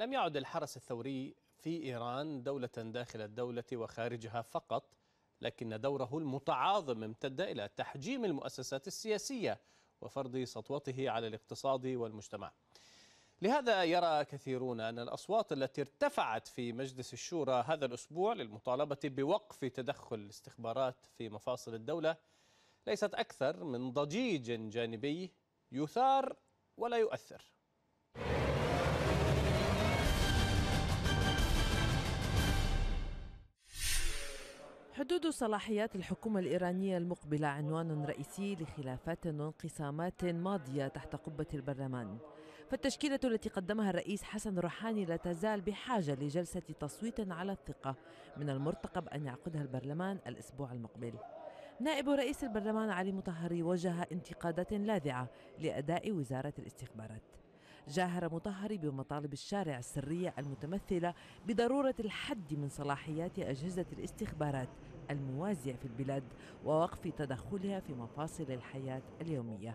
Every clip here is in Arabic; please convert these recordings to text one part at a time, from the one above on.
لم يعد الحرس الثوري في إيران دولة داخل الدولة وخارجها فقط لكن دوره المتعاظم امتد إلى تحجيم المؤسسات السياسية وفرض سطوته على الاقتصاد والمجتمع لهذا يرى كثيرون أن الأصوات التي ارتفعت في مجلس الشورى هذا الأسبوع للمطالبة بوقف تدخل الاستخبارات في مفاصل الدولة ليست أكثر من ضجيج جانبي يثار ولا يؤثر حدود صلاحيات الحكومة الإيرانية المقبلة عنوان رئيسي لخلافات وانقسامات ماضية تحت قبة البرلمان فالتشكيلة التي قدمها الرئيس حسن روحاني لا تزال بحاجة لجلسة تصويت على الثقة من المرتقب أن يعقدها البرلمان الأسبوع المقبل نائب رئيس البرلمان علي مطهري وجه انتقادات لاذعة لأداء وزارة الاستخبارات جاهر مطهري بمطالب الشارع السرية المتمثلة بضرورة الحد من صلاحيات أجهزة الاستخبارات الموازية في البلاد ووقف تدخلها في مفاصل الحياة اليومية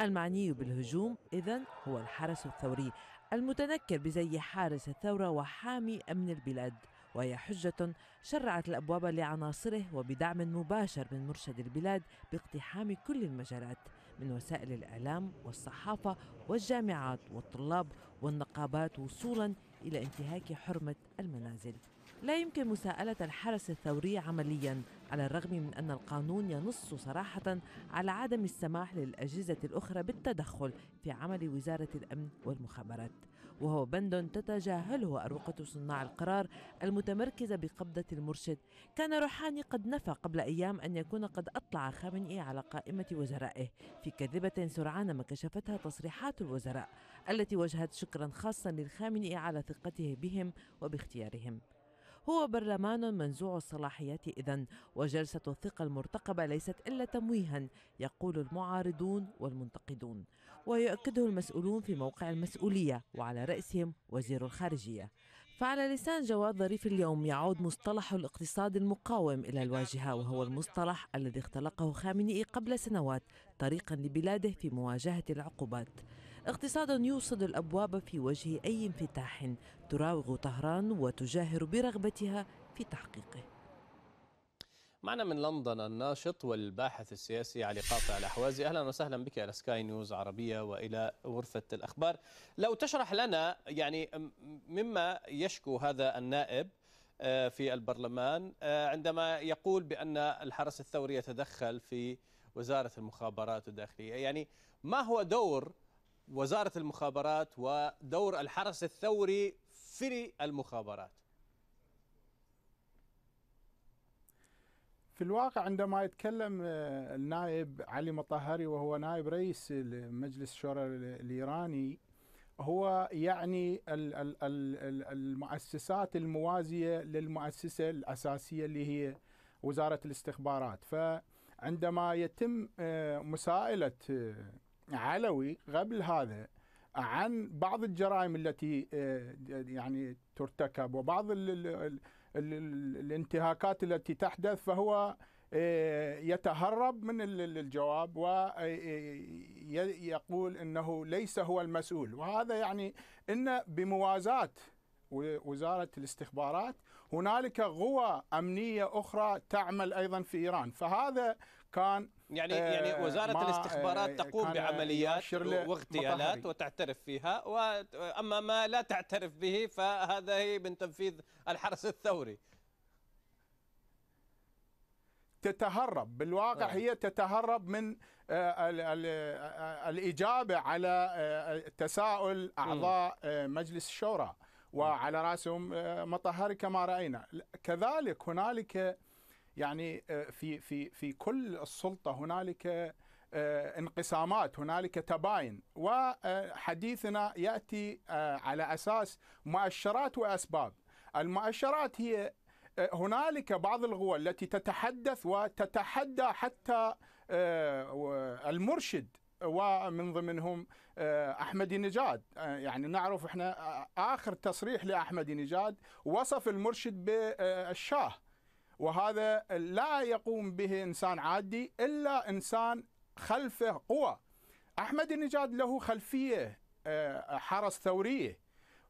المعني بالهجوم إذا هو الحرس الثوري المتنكر بزي حارس الثورة وحامي أمن البلاد وهي حجة شرعت الأبواب لعناصره وبدعم مباشر من مرشد البلاد باقتحام كل المجالات من وسائل الإعلام والصحافة والجامعات والطلاب والنقابات وصولا إلى انتهاك حرمة المنازل لا يمكن مساءلة الحرس الثوري عمليا على الرغم من أن القانون ينص صراحة على عدم السماح للأجهزة الأخرى بالتدخل في عمل وزارة الأمن والمخابرات وهو بند تتجاهله أروقة صناع القرار المتمركزة بقبضة المرشد كان روحاني قد نفى قبل أيام أن يكون قد أطلع خامنئي على قائمة وزرائه في كذبة سرعان ما كشفتها تصريحات الوزراء التي وجهت شكرا خاصا للخامنئي على ثقته بهم وباختيارهم هو برلمان منزوع الصلاحيات إذا وجلسة الثقة المرتقبة ليست إلا تمويها يقول المعارضون والمنتقدون ويؤكده المسؤولون في موقع المسؤولية وعلى رأسهم وزير الخارجية فعلى لسان جواد ظريف اليوم يعود مصطلح الاقتصاد المقاوم إلى الواجهة وهو المصطلح الذي اختلقه خامنئي قبل سنوات طريقا لبلاده في مواجهة العقوبات اقتصاد يوصد الأبواب في وجه أي انفتاح تراوغ طهران وتجاهر برغبتها في تحقيقه معنا من لندن الناشط والباحث السياسي علي قاطع الأحوازي أهلا وسهلا بك إلى سكاي نيوز عربية وإلى غرفة الأخبار لو تشرح لنا يعني مما يشكو هذا النائب آه، في البرلمان آه، عندما يقول بأن الحرس الثوري يتدخل في وزارة المخابرات والداخلية يعني ما هو دور وزارة المخابرات ودور الحرس الثوري في المخابرات في الواقع عندما يتكلم آه، النائب علي مطهري وهو نائب رئيس مجلس الشورى الإيراني هو يعني المؤسسات الموازية للمؤسسة الأساسية اللي هي وزارة الاستخبارات فعندما يتم آه، مسائلة آه، علوي قبل هذا عن بعض الجرائم التي آه، يعني ترتكب وبعض ال الانتهاكات التي تحدث فهو آه، يتهرب من الجواب ويقول آه، انه ليس هو المسؤول وهذا يعني ان بموازاه وزاره الاستخبارات هنالك قوى امنيه اخرى تعمل ايضا في ايران فهذا كان يعني يعني آه، وزاره الاستخبارات آه، تقوم بعمليات واغتيالات وتعترف فيها واما ما لا تعترف به فهذا هي من تنفيذ الحرس الثوري تتهرب بالواقع نعم. هي تتهرب من آه، الإجابة على تساؤل أعضاء مجلس الشورى نعم. وعلى رأسهم مطهري كما رأينا كذلك هنالك يعني آه، في في في كل السلطه هنالك آه، انقسامات هنالك تباين وحديثنا ياتي آه، على اساس مؤشرات واسباب المؤشرات هي هنالك بعض القوى التي تتحدث وتتحدى حتى المرشد ومن ضمنهم احمد نجاد يعني نعرف احنا اخر تصريح لاحمد نجاد وصف المرشد بالشاه وهذا لا يقوم به إنسان عادي إلا إنسان خلفه قوى أحمد النجاد له خلفية آه، حرس ثورية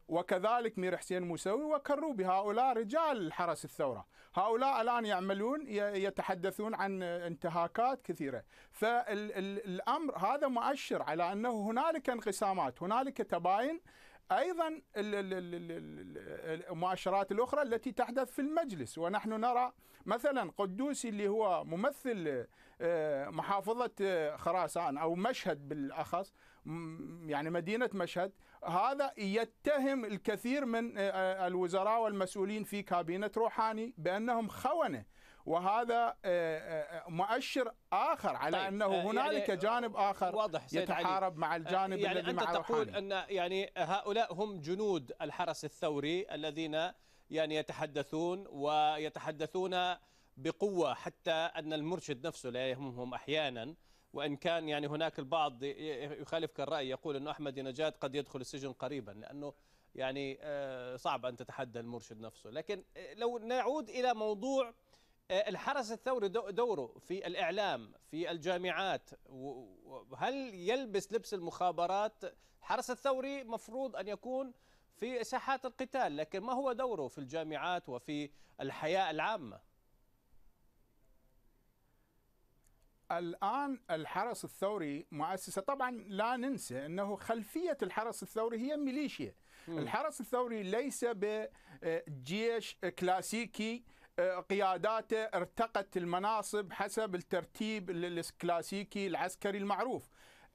وكذلك مير حسين موسوي وكروبي هؤلاء رجال حرس الثورة هؤلاء الآن يعملون يتحدثون عن انتهاكات كثيرة فالأمر هذا مؤشر على أنه هنالك انقسامات هنالك تباين ايضا المؤشرات الاخرى التي تحدث في المجلس ونحن نرى مثلا قدوسي اللي هو ممثل آه، محافظه آه، خراسان او مشهد بالاخص يعني مدينه مشهد هذا يتهم الكثير من آه، الوزراء والمسؤولين في كابينه روحاني بانهم خونه وهذا آه، آه، آه، مؤشر اخر على طيب انه يعني هنالك يعني جانب اخر واضح يتحارب علي. مع الجانب يعني الذي انت مع تقول روحاني. ان يعني هؤلاء هم جنود الحرس الثوري الذين يعني يتحدثون ويتحدثون بقوه حتى ان المرشد نفسه لا يهمهم احيانا وان كان يعني هناك البعض يخالفك الراي يقول انه احمد نجاد قد يدخل السجن قريبا لانه يعني صعب ان تتحدى المرشد نفسه لكن لو نعود الى موضوع آه، الحرس الثوري دوره في الإعلام في الجامعات هل يلبس لبس المخابرات الحرس الثوري مفروض أن يكون في ساحات القتال لكن ما هو دوره في الجامعات وفي الحياة العامة الآن الحرس الثوري مؤسسة طبعا لا ننسى أنه خلفية الحرس الثوري هي ميليشيا الحرس الثوري ليس بجيش كلاسيكي قياداته ارتقت المناصب حسب الترتيب الكلاسيكي العسكري المعروف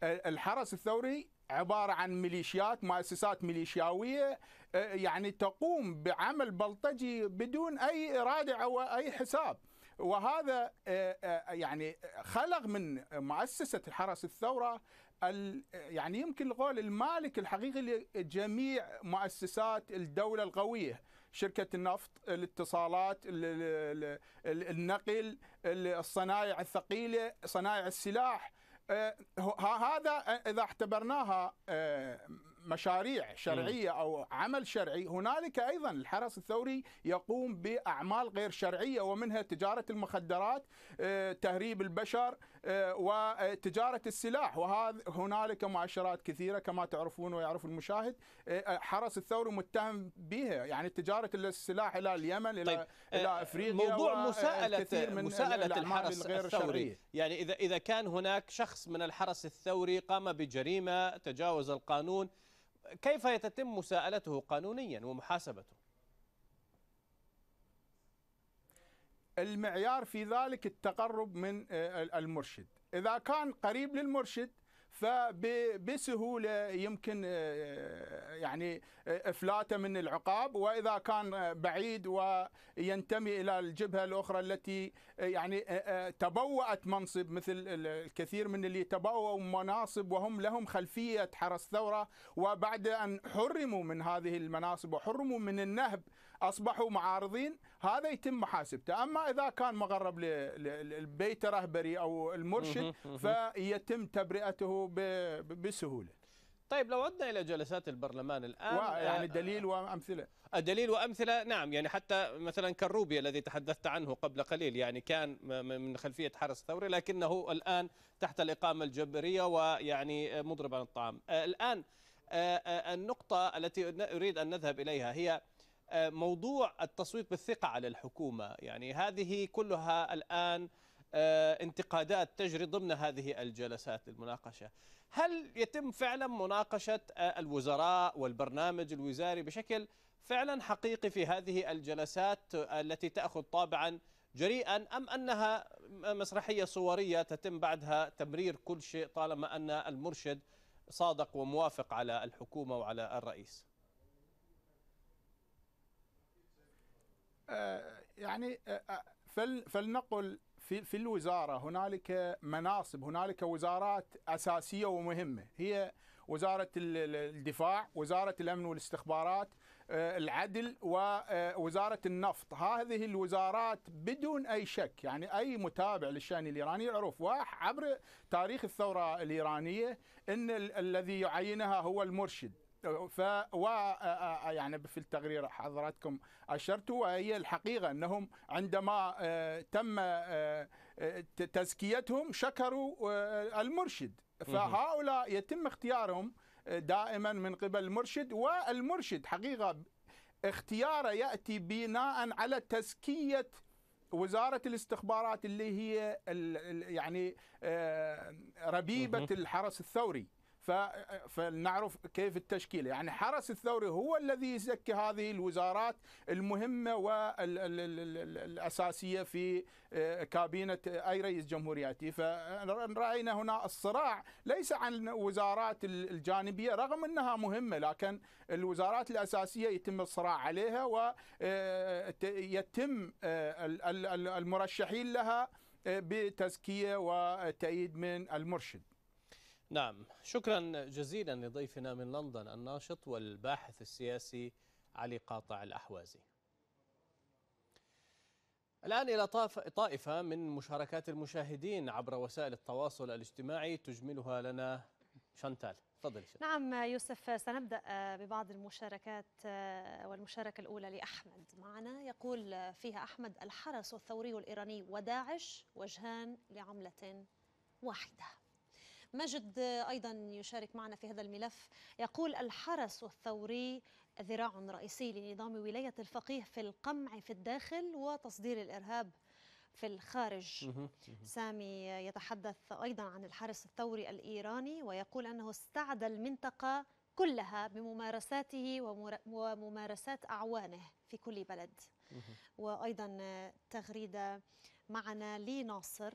الحرس الثوري عبارة عن ميليشيات مؤسسات ميليشياوية آه، يعني تقوم بعمل بلطجي بدون أي رادع أو أي حساب وهذا آه، آه، يعني خلق من مؤسسة الحرس الثورة يعني يمكن القول المالك الحقيقي لجميع مؤسسات الدولة القوية شركه النفط الاتصالات النقل الصنايع الثقيله صنايع السلاح آه، هذا آه، اذا اعتبرناها آه، مشاريع شرعيه او عمل شرعي هنالك ايضا الحرس الثوري يقوم باعمال غير شرعيه ومنها تجاره المخدرات تهريب البشر آه، وتجارة السلاح وهذا هنالك مؤشرات كثيرة كما تعرفون ويعرف المشاهد آه، آه، حرس الثوري متهم بها يعني تجارة السلاح إلى اليمن طيب. إلى أفريقيا موضوع مساءلة من مساءلة الحرس الغير الثوري شرعية. يعني إذا إذا كان هناك شخص من الحرس الثوري قام بجريمة تجاوز القانون كيف يتم مساءلته قانونيا ومحاسبته؟ المعيار في ذلك التقرب من آه، المرشد إذا كان قريب للمرشد فبسهوله يمكن آه، آه، يعني افلاته من العقاب واذا كان بعيد وينتمي الى الجبهه الاخرى التي يعني تبوأت منصب مثل الكثير من اللي تبوأوا مناصب وهم لهم خلفيه حرس ثوره وبعد ان حرموا من هذه المناصب وحرموا من النهب اصبحوا معارضين هذا يتم محاسبته، اما اذا كان مغرب للبيت رهبري او المرشد فيتم تبرئته بسهوله. طيب لو عدنا الى جلسات البرلمان الان يعني آه، دليل وامثله آه، دليل وامثله نعم يعني حتى مثلا كالروبي الذي تحدثت عنه قبل قليل يعني كان من خلفيه حرس ثوري لكنه الان تحت الاقامه الجبريه ويعني مضرب عن الطعام آه، الان النقطه التي اريد ان نذهب اليها هي آه، موضوع التصويت بالثقة على الحكومة يعني هذه كلها الآن آه، انتقادات تجري ضمن هذه الجلسات المناقشة هل يتم فعلا مناقشة آه، الوزراء والبرنامج الوزاري بشكل فعلا حقيقي في هذه الجلسات التي تأخذ طابعا جريئا أم أنها مسرحية صورية تتم بعدها تمرير كل شيء طالما أن المرشد صادق وموافق على الحكومة وعلى الرئيس آه، يعني آه، آه، فلنقل في في الوزاره هنالك مناصب هنالك وزارات اساسيه ومهمه هي وزاره الدفاع وزاره الامن والاستخبارات العدل ووزاره النفط هذه الوزارات بدون اي شك يعني اي متابع للشان الايراني يعرف عبر تاريخ الثوره الايرانيه ان الذي يعينها هو المرشد ف و آه، آه، آه، يعني في التقرير حضراتكم اشرت وهي الحقيقه انهم عندما تم تزكيتهم شكروا المرشد فهؤلاء يتم اختيارهم دائما من قبل المرشد والمرشد حقيقه اختياره ياتي بناء على تزكيه وزاره الاستخبارات اللي هي يعني ربيبه الحرس الثوري فلنعرف كيف التشكيله يعني حرس الثوري هو الذي يزكي هذه الوزارات المهمه والاساسيه في آه، كابينه اي رئيس جمهورياتي فراينا هنا الصراع ليس عن الوزارات الجانبيه رغم انها مهمه لكن الوزارات الاساسيه يتم الصراع عليها ويتم آه، آه، المرشحين لها بتزكيه وتأييد من المرشد نعم شكرا جزيلا لضيفنا من لندن الناشط والباحث السياسي علي قاطع الأحوازي الآن إلى طائفة من مشاركات المشاهدين عبر وسائل التواصل الاجتماعي تجملها لنا شانتال تفضل نعم يوسف سنبدأ ببعض المشاركات والمشاركة الأولى لأحمد معنا يقول فيها أحمد الحرس الثوري الإيراني وداعش وجهان لعملة واحدة مجد أيضا يشارك معنا في هذا الملف يقول الحرس الثوري ذراع رئيسي لنظام ولاية الفقيه في القمع في الداخل وتصدير الإرهاب في الخارج سامي يتحدث أيضا عن الحرس الثوري الإيراني ويقول أنه استعدى المنطقة كلها بممارساته وممارسات أعوانه في كل بلد وأيضا تغريدة معنا لناصر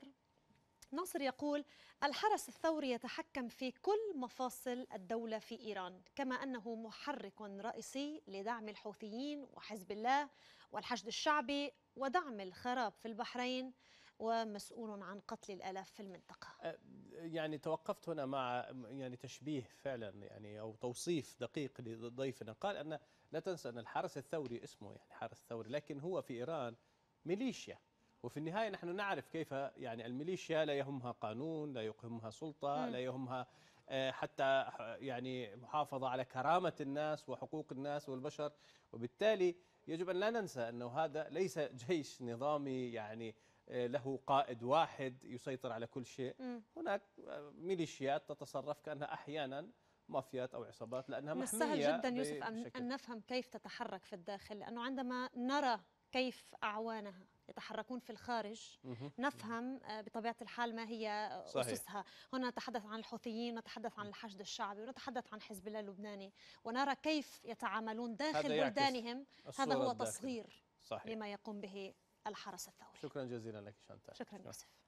ناصر يقول الحرس الثوري يتحكم في كل مفاصل الدولة في إيران كما أنه محرك رئيسي لدعم الحوثيين وحزب الله والحشد الشعبي ودعم الخراب في البحرين ومسؤول عن قتل الالاف في المنطقه. أه، يعني توقفت هنا مع يعني تشبيه فعلا يعني او توصيف دقيق لضيفنا قال ان لا تنسى ان الحرس الثوري اسمه يعني حرس ثوري لكن هو في ايران ميليشيا وفي النهاية نحن نعرف كيف يعني الميليشيا لا يهمها قانون لا يهمها سلطة لا يهمها آه، حتى يعني محافظة على كرامة الناس وحقوق الناس والبشر وبالتالي يجب أن لا ننسى أنه هذا ليس جيش نظامي يعني آه، له قائد واحد يسيطر على كل شيء م. هناك آه، ميليشيات تتصرف كأنها أحيانا مافيات أو عصابات لأنها محمية السهل جدا يوسف أن نفهم كيف تتحرك في الداخل لأنه عندما نرى كيف أعوانها يتحركون في الخارج نفهم آه، بطبيعة الحال ما هي آه، صحيح. أسسها هنا نتحدث عن الحوثيين نتحدث عن الحشد الشعبي ونتحدث عن حزب الله اللبناني ونرى كيف يتعاملون داخل بلدانهم هذا هو تصغير صحيح. لما يقوم به الحرس الثوري شكرا جزيلا لك شانتا شكرا يوسف